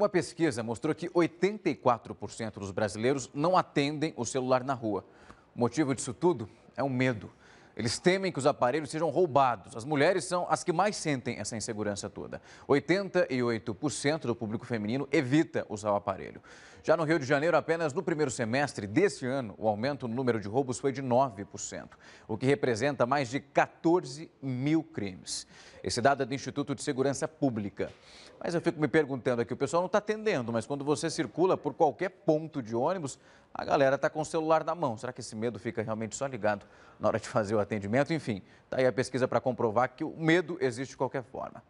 Uma pesquisa mostrou que 84% dos brasileiros não atendem o celular na rua. O motivo disso tudo é o medo. Eles temem que os aparelhos sejam roubados. As mulheres são as que mais sentem essa insegurança toda. 88% do público feminino evita usar o aparelho. Já no Rio de Janeiro, apenas no primeiro semestre deste ano, o aumento no número de roubos foi de 9%, o que representa mais de 14 mil crimes. Esse dado é do Instituto de Segurança Pública. Mas eu fico me perguntando aqui, o pessoal não está atendendo, mas quando você circula por qualquer ponto de ônibus, a galera está com o celular na mão. Será que esse medo fica realmente só ligado na hora de fazer o atendimento? Enfim, está aí a pesquisa para comprovar que o medo existe de qualquer forma.